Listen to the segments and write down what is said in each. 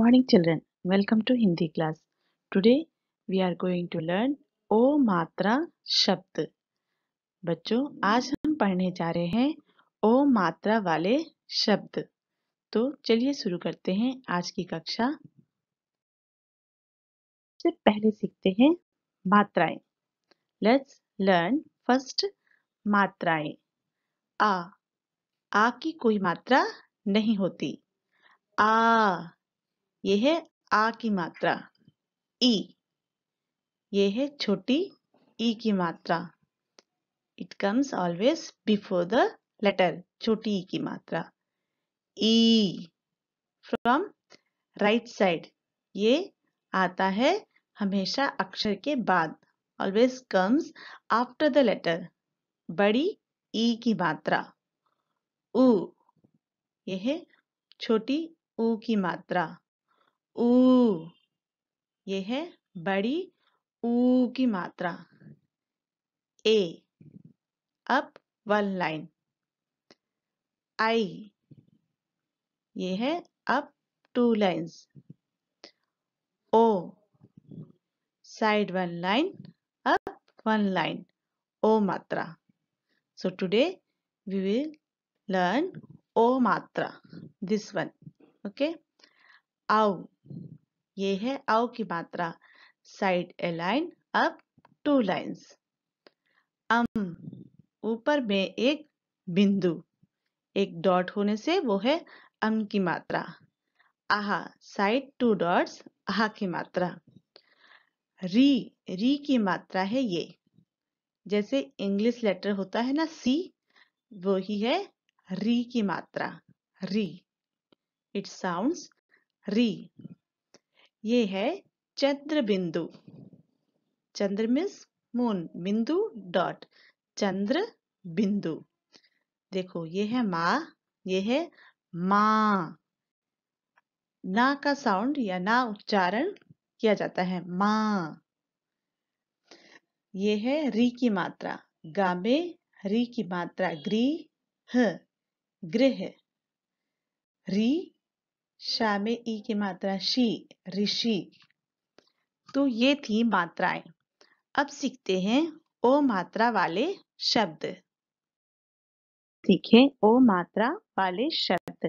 Morning children, welcome to Hindi class. Today we are going to learn ओ मात्रा शब्द बच्चों आज हम पढ़ने जा रहे हैं ओ मात्रा वाले शब्द तो चलिए शुरू करते हैं आज की कक्षा से पहले सीखते हैं मात्राएं लेट्स लर्न फर्स्ट मात्राएं आ आ की कोई मात्रा नहीं होती आ ये है आ की मात्रा ई ये है छोटी ई की मात्रा it comes always before the letter छोटी ई की मात्रा ई फ्रॉम राइट साइड ये आता है हमेशा अक्षर के बाद always comes after the letter बड़ी ई की मात्रा ऊ यह छोटी ऊ की मात्रा ऊ ये है बड़ी ऊ की मात्रा ए अप वन लाइन आई ये है अप टू लाइंस ओ side one line up one line ओ मात्रा so today we will learn ओ मात्रा दिस वन ओके आउ ये है आओ की मात्रा साइड ए लाइन अब टू लाइन्स अम ऊपर में एक बिंदु एक डॉट होने से वो है अम की मात्रा आहा साइड टू डॉट्स आहा की मात्रा री री की मात्रा है ये जैसे इंग्लिश लेटर होता है ना सी वो ही है री की मात्रा री इट साउंड्स री ये है चंद्र बिंदु चंद्र मिस मून बिंदु डॉट चंद्र बिंदु देखो ये है माँ ये है मा ना का साउंड या ना उच्चारण किया जाता है माँ ये है री की मात्रा गा में री की मात्रा ग्री ह गृह री शा में ई की मात्रा शी ऋषि तो ये थी मात्राएं अब सीखते हैं ओ मात्रा वाले शब्द सीखे ओ मात्रा वाले शब्द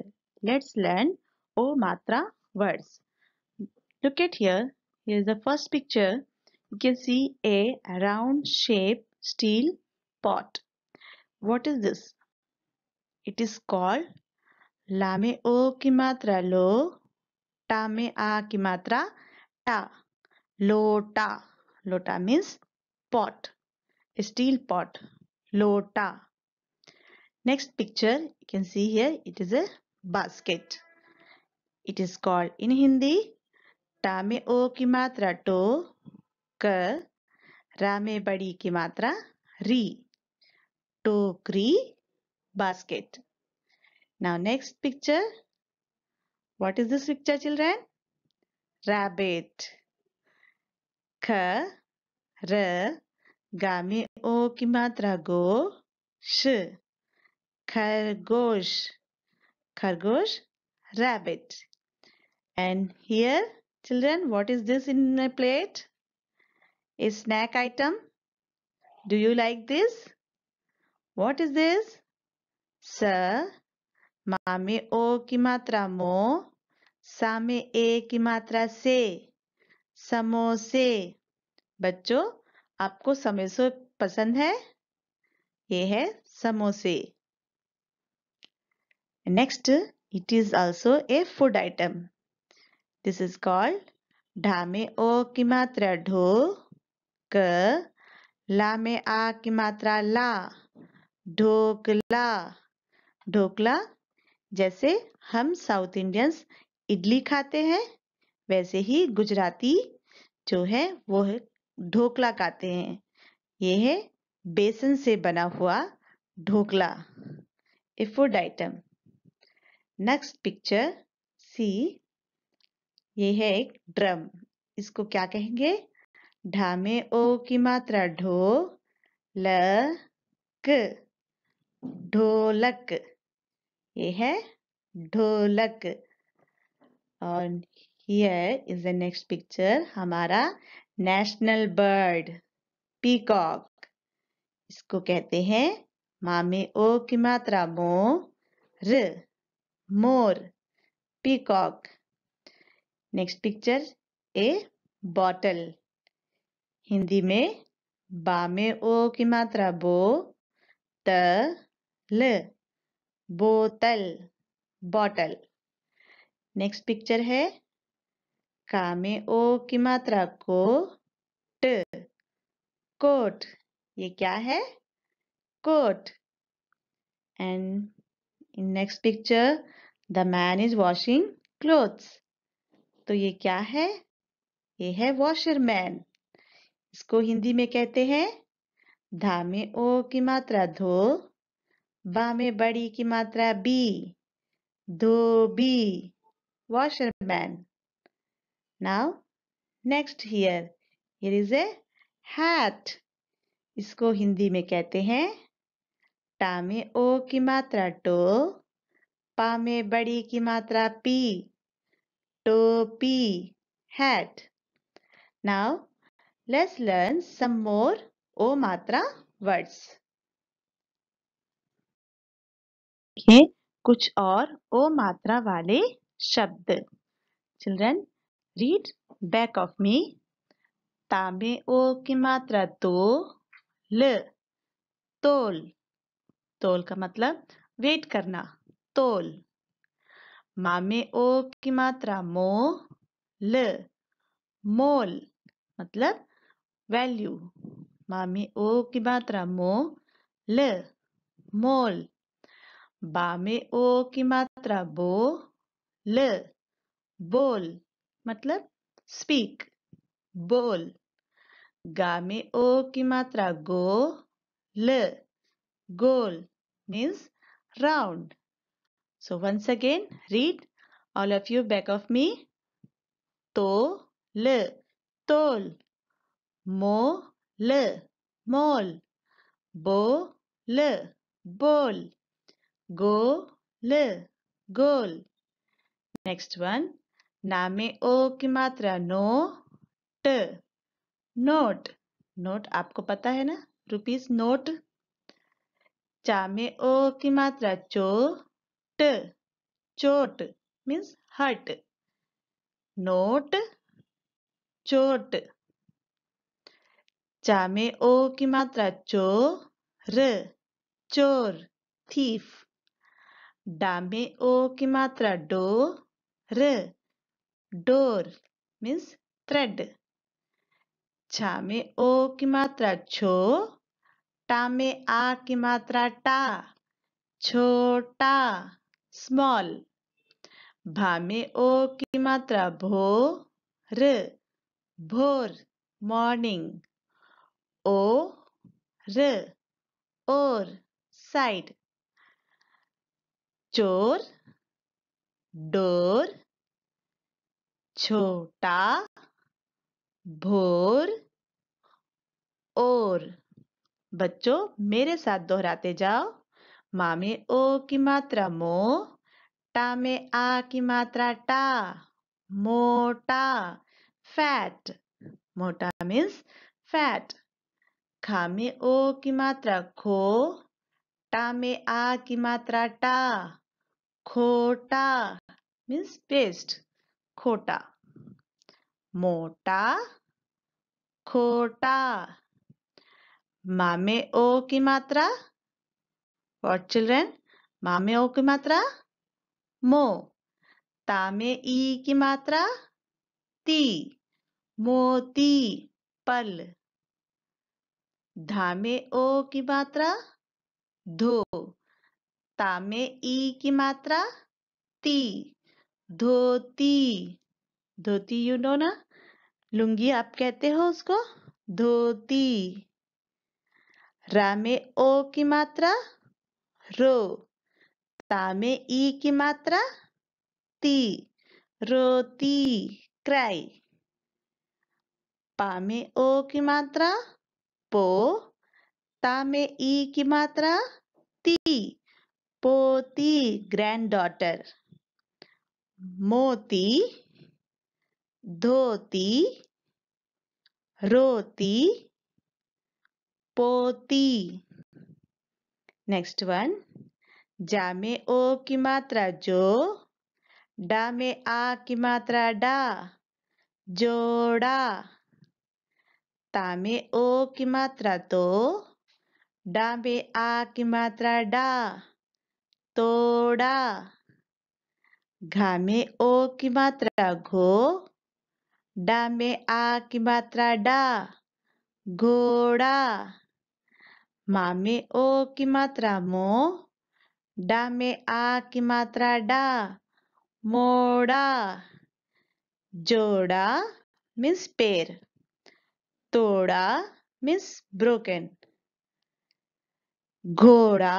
लेट्स लर्न ओ मात्रा words look at here here is the first picture you can see a round shape steel pot what is this it is called ला में ओ की मात्रा लो टा में आ की मात्रा टा लोटा लोटा means pot steel pot lota next picture you can see here it is a basket it is called in hindi ta में o की मात्रा टो क रा में बड़ी की मात्रा री टोकरी basket Now next picture. What is this picture children? Rabbit. K, R, Gami O ki go, Sh. Khargosh. Khargosh, rabbit. And here children what is this in my plate? A snack item. Do you like this? What is this? Sir, मा में ओ की मात्रा मो सा में ए की मात्रा से समोसे बच्चों आपको समोसे पसंद है ये है समोसे next it is also a food item this is called ढामे ओ की मात्रा ढो क ला में आ की मात्रा ला ढोकला ढोकला जैसे हम साउथ इंडियंस इडली खाते हैं वैसे ही गुजराती जो है वो है ढोकला खाते हैं ये है बेसन से बना हुआ dhokla a food item next picture see ये है एक ड्रम इसको क्या कहेंगे ढामे ओ की मात्रा ढो ल ढोलक ये है ढोलक और here is the next picture हमारा नेशनल बर्ड पीकॉक इसको कहते हैं मामे ओ की मात्रा मो र मोर peacock next picture a bottle Hindi में बामे ओ की मात्रा बो त ल बोतल बॉटल नेक्स्ट पिक्चर है का में ओ की मात्रा को ट कोट ये क्या है coat and next picture the man is washing clothes तो ये क्या है ये है वॉशरमैन इसको हिंदी में कहते हैं धामे ओ की मात्रा धो बा में बड़ी की मात्रा बी धोबी washerman now next here here is a hat इसको हिंदी में कहते हैं टा में ओ की मात्रा टो पा में बड़ी की मात्रा पी टोपी hat now let's learn some more ओ मात्रा वर्ड्स देखें कुछ और ओ मात्रा वाले शब्द children read back of me तांबे ओ की मात्रा तो ल तोल तोल का मतलब वेट करना तोल मामे ओ की मात्रा मो ल मोल मतलब वैल्यू मामे ओ की मात्रा मो ल मोल बामे ओ की मात्रा बो ल बोल मतलब स्पीक बोल गामे ओ की मात्रा गो ल गोल means round so once again read all of you back of me तो ल तोल मो ल मोल बो ल बोल गोल गोल नेक्स्ट वन ना में ओ की मात्रा नो ट नोट नोट आपको पता है ना रुपीस नोट चा में ओ की मात्रा चो ट चोट मीन्स हट नोट चोट चा में ओ की मात्रा चो र चोर थीफ डा में ओ की मात्रा डो र डोर मीन्स थ्रेड छा में ओ की मात्रा छो टा में आ की मात्रा टा छोटा स्मॉल भा में ओ की मात्रा भो र भोर मॉर्निंग ओ र और साइड चोर डोर छोटा भोर और बच्चों मेरे साथ दोहराते जाओ माँ में ओ की मात्रा मो टा में आ की मात्रा टा मोटा फैट मोटा मीन्स फैट खा में ओ की मात्रा खो टा में आ की मात्रा टा खोटा means paste खोटा मोटा खोटा मामे ओ की मात्रा वॉट चिल्ड्रेन मामे ओ की मात्रा मो तामे ई की मात्रा ती मोती पल धामे ओ की मात्रा धो ता में ई की मात्रा ती धोती धोती यू नो ना लुंगी आप कहते हो उसको धोती रा में ओ की मात्रा रो ता में ई की मात्रा ती रोती क्राई पा में ओ की मात्रा पो ता में ई की मात्रा ती पोती granddaughter मोती धोती रोती पोती नेक्स्ट वन जा में ओ की मात्रा जो डा में आ की मात्रा डा जोड़ा ता में ओ की मात्रा तो डा में आ की मात्रा डा तोड़ा घा में ओ की मात्रा घो डा में आ की मात्रा डा घोड़ा मा में ओ की मात्रा मो डा में आ की मात्रा डा मोड़ा जोड़ा मीन्स पेर तोड़ा मीन्स ब्रोकन घोड़ा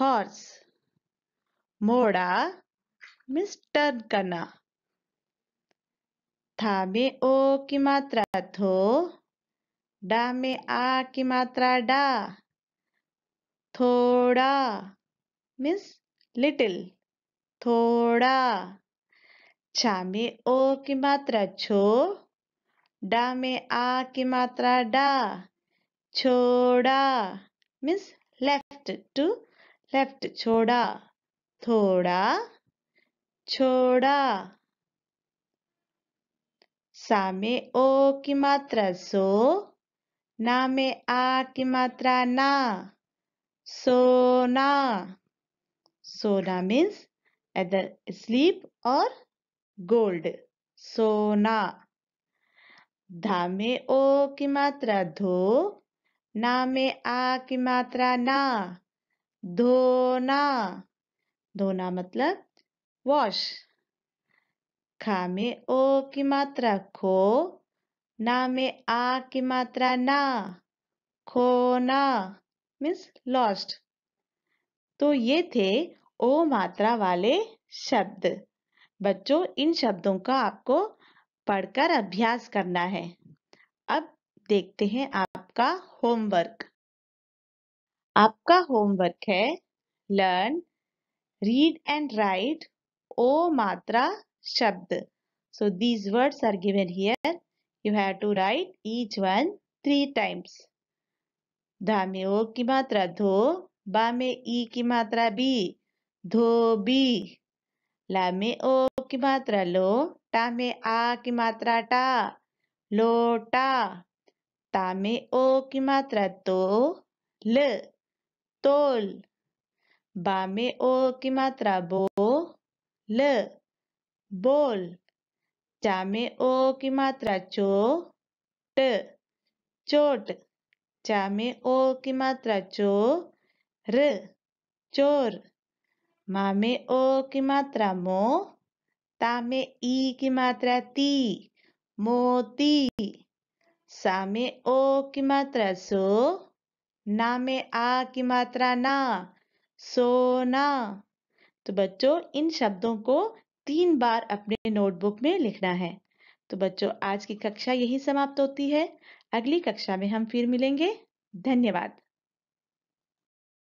हॉर्स मोड़ा मिस्टर कना था में ओ की मात्रा थो डा में आ की मात्रा डा थोड़ा मिस लिटिल थोड़ा छा में ओ की मात्रा छो डा में आ की मात्रा डा छोड़ा मिस लेफ्ट टू लेफ्ट छोड़ा थोड़ा छोड़ा सामे ओ की मात्रा सो ना में आ की मात्रा ना सोना सोना मीन्स एदर स्लीप और गोल्ड सोना धामे ओ की मात्रा धो ना में आ की मात्रा ना धोना धोना मतलब वॉश खा में ओ की मात्रा खो ना में आ की मात्रा ना खो ना मीन्स लॉस्ट तो ये थे ओ मात्रा वाले शब्द बच्चों इन शब्दों का आपको पढ़कर अभ्यास करना है अब देखते हैं आपका होमवर्क आपका होमवर्क है learn read and write o matra shabd. So these words are given here. You have to write each one three times. धा में ओ की मात्रा धो बा में ई की मात्रा बी धोबी ला में ओ की मात्रा लो टा में आ की मात्रा टा लोटा ता में ओ की मात्रा तो ल तोल बा में ओ की मात्रा बो ल बोल चा में ओ की मात्रा चो ट चोट चा में ओ की मात्रा चो र चोर मा में ओ की मात्रा मो ता में ई की मात्रा ती मोती सा में ओ की मात्रा सो ना में आ की मात्रा ना सोना तो बच्चों इन शब्दों को तीन बार अपने नोटबुक में लिखना है तो बच्चों आज की कक्षा यही समाप्त होती है अगली कक्षा में हम फिर मिलेंगे धन्यवाद